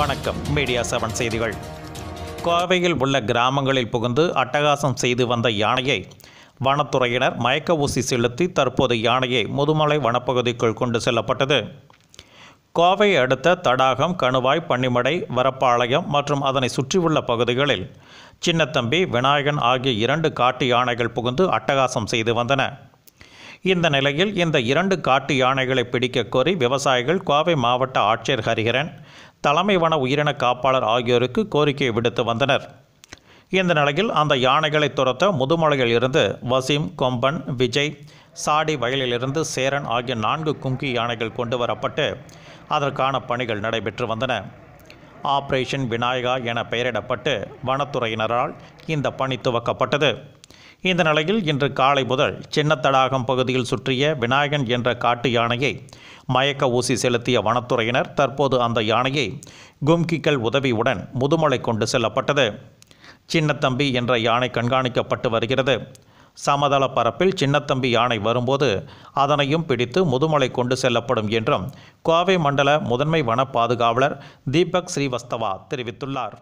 வணக்கம் media seven செய்திகள் கோவையில் உள்ள கிராமங்களில் புகுந்து அட்டகாசம் செய்து வந்த யானையை வனத்துறையினர் மயக்க ஊசி செலுத்தி தற்போது யானையை முதுமலை வனப்பகுதிக்குள் கொண்டு செல்லப்பட்டது கோவை அடுத்த தடாகம் கணுவாய் பன்னிமடை வரப்பாளையம் மற்றும் அதனை சுற்றியுள்ள பகுதிகளில் சின்னத்தம்பி விநாயகன் ஆகிய இரண்டு காட்டு யானைகள் புகுந்து அட்டகாசம் செய்து வந்தன இந்த நிலையில் இந்த இரண்டு காட்டு யானைகளை பிடிக்க கோரி விவசாயிகள் கோவை மாவட்ட ஆட்சியர் ஹரிகரன் தலைமை வன உயிரின காப்பாளர் ஆகியோருக்கு கோரிக்கை விடுத்து வந்தனர் இந்த நிலையில் அந்த யானைகளை துரத்த முதுமலையில் இருந்து வசீம் கொம்பன் விஜய் சாடி வயலிலிருந்து சேரன் ஆகிய நான்கு குங்கி யானைகள் கொண்டு வரப்பட்டு அதற்கான பணிகள் நடைபெற்று வந்தன ஆபரேஷன் விநாயகா என பெயரிடப்பட்டு வனத்துறையினரால் இந்த பணி துவக்கப்பட்டது இந்த நிலையில் இன்று காலை முதல் சின்னத்தடாகம் பகுதியில் சுற்றிய விநாயகன் என்ற காட்டு யானையை மயக்க ஊசி செலுத்திய வனத்துறையினர் தற்போது அந்த யானையை கும்கிகள் உதவியுடன் முதுமலை கொண்டு செல்லப்பட்டது சின்னத்தம்பி என்ற யானை கண்காணிக்கப்பட்டு வருகிறது சமதள பரப்பில் சின்னத்தம்பி யானை வரும்போது அதனையும் பிடித்து முதுமலை கொண்டு செல்லப்படும் என்றும் கோவை மண்டல முதன்மை வன பாதுகாவலர் தீபக் ஸ்ரீவஸ்தவா தெரிவித்துள்ளார்